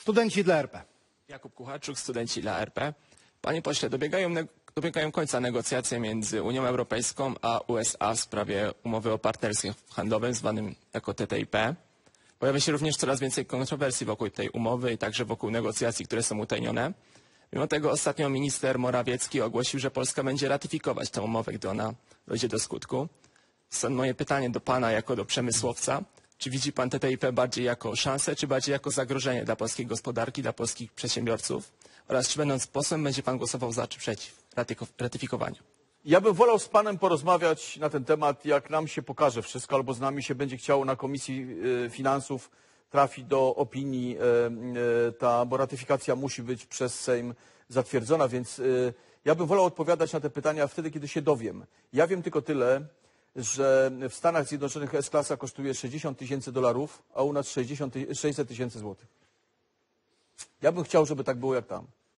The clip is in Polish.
Studenci dla RP. Jakub Kucharczuk, studenci dla RP. Panie pośle, dobiegają, dobiegają końca negocjacje między Unią Europejską a USA w sprawie umowy o partnerstwie handlowym zwanym jako TTIP. Pojawia się również coraz więcej kontrowersji wokół tej umowy i także wokół negocjacji, które są utajnione. Mimo tego ostatnio minister Morawiecki ogłosił, że Polska będzie ratyfikować tę umowę, gdy ona dojdzie do skutku. Stąd moje pytanie do Pana jako do przemysłowca. Czy widzi pan TTIP bardziej jako szansę, czy bardziej jako zagrożenie dla polskiej gospodarki, dla polskich przedsiębiorców? Oraz czy będąc posłem będzie pan głosował za czy przeciw ratyfikowaniu? Ja bym wolał z panem porozmawiać na ten temat, jak nam się pokaże wszystko, albo z nami się będzie chciało na Komisji e, Finansów trafi do opinii e, e, ta, bo ratyfikacja musi być przez Sejm zatwierdzona, więc ja bym wolał odpowiadać na te pytania wtedy, kiedy się dowiem. Ja wiem tylko tyle, że w Stanach Zjednoczonych S-klasa kosztuje 60 tysięcy dolarów, a u nas 60, 600 tysięcy złotych. Ja bym chciał, żeby tak było jak tam.